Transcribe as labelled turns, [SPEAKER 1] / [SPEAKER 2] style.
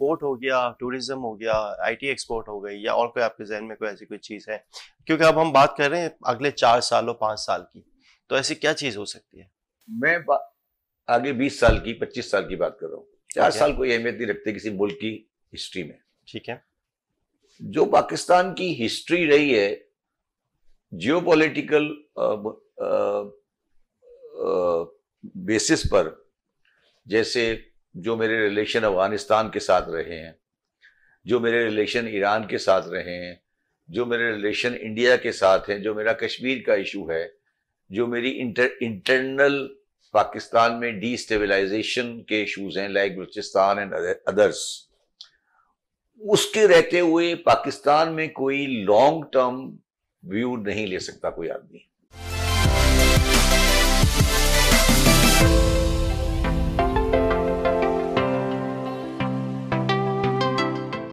[SPEAKER 1] Export हो गया tourism हो गया आईटी एक्सपोर्ट हो गई या और कोई आपके जहन में कोई ऐसी कोई चीज़ है क्योंकि अब हम बात कर रहे हैं अगले चार सालों पाँच साल की तो ऐसी क्या चीज़ हो सकती है मैं आगे बीस साल की पच्चीस साल की बात कर रहा हूँ चार अच्छा। साल कोई अहमियत नहीं रखते किसी
[SPEAKER 2] मुल्क की हिस्ट्री में ठीक है जो पाकिस्तान की हिस्ट्री रही है जियो पोलिटिकल बेसिस पर जैसे जो मेरे रिलेशन अफगानिस्तान के साथ रहे हैं जो मेरे रिलेशन ईरान के साथ रहे हैं जो मेरे रिलेशन इंडिया के साथ हैं जो मेरा कश्मीर का इशू है जो मेरी इंटर इंटरनल पाकिस्तान में डिस्टेबलाइजेशन के इश्यूज हैं लाइक बलूचिस्तान एंड अदर्स उसके रहते हुए पाकिस्तान में कोई लॉन्ग टर्म
[SPEAKER 3] व्यू नहीं ले सकता कोई आदमी